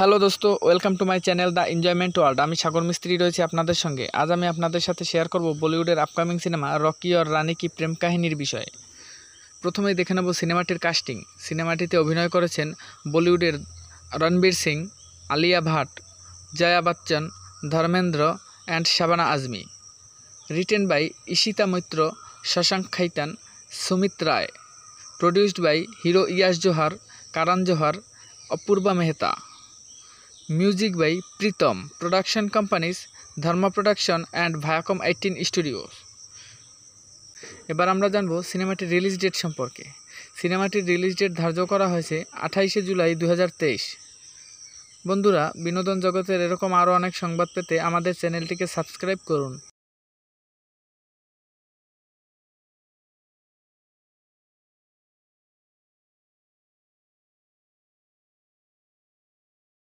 hello দোস্ত welcome to my channel the enjoyment world আমি সাগর মিস্ত্রি রয়েছে আপনাদের সঙ্গে আজ আমি আপনাদের সাথে শেয়ার করব বলিউডের আপকামিং সিনেমা রকি অর রানী কি প্রেম কাহিনীর বিষয়ে প্রথমে দেখে নেব সিনেমাটির কাস্টিং সিনেমাটিতে অভিনয় করেছেন বলিউডের Ranveer Singh Alia Bhatt Jaya Bachchan Dharmendra and Shabana Azmi written by Ishita Moitra Shashank Khaitan Sumit Roy produced by Hiroo Yash Johar Karan Johar Apoorva Mehta music by Pritam production companies Dharma production and Viacom eighteen studios এবার আমরা জানবো সিনেমাটির রিলিজ ডেট সম্পর্কে সিনেমাটির রিলিজ ডেট ধার্য করা হয়েছে আঠাইশে জুলাই দু বন্ধুরা বিনোদন জগতের এরকম আরও অনেক সংবাদ পেতে আমাদের চ্যানেলটিকে সাবস্ক্রাইব করুন